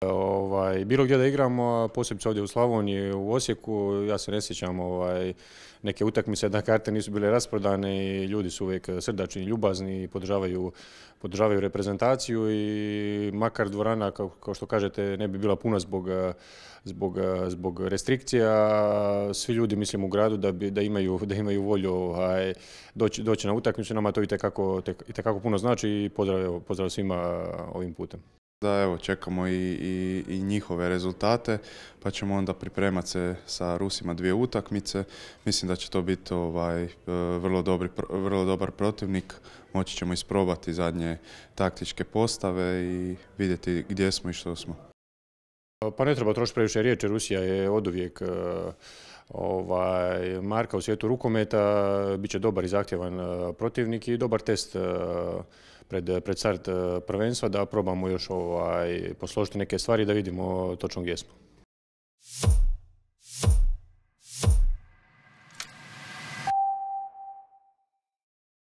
Ovaj, bilo gdje da igramo posebice ovdje u Slavoniji, u Osijeku, ja se ne sjećam, ovaj, neke utakmice da karte nisu bile rasprodane i ljudi su uvijek srdačni, ljubazni i podržavaju, podržavaju reprezentaciju i makar dvorana, kao, što kažete, ne bi bila puna zbog, zbog, restrikcija, svi ljudi mislim u gradu da, bi, da, imaju, da imaju volju ovaj, doći, na utakmicu, nama to itekako, itekako puno znači i pozdrav, pozdrav svima ovim putem. Da, evo, čekamo i, i, i, njihove rezultate, pa ćemo onda pripremati se sa Rusima dvije utakmice. Mislim da će to biti ovaj, e, vrlo, vrlo dobar protivnik. Moći ćemo isprobati zadnje taktičke postave i vidjeti gdje smo i što smo. Pa ne treba trošiti previše riječi, Rusija je oduvijek e, ovaj, Marka u svijetu rukometa, bit će dobar i zahtjevan e, protivnik i dobar test e, pred, pred start e, prvenstva da probamo još ovaj, posložiti neke stvari da vidimo točno gdje smo.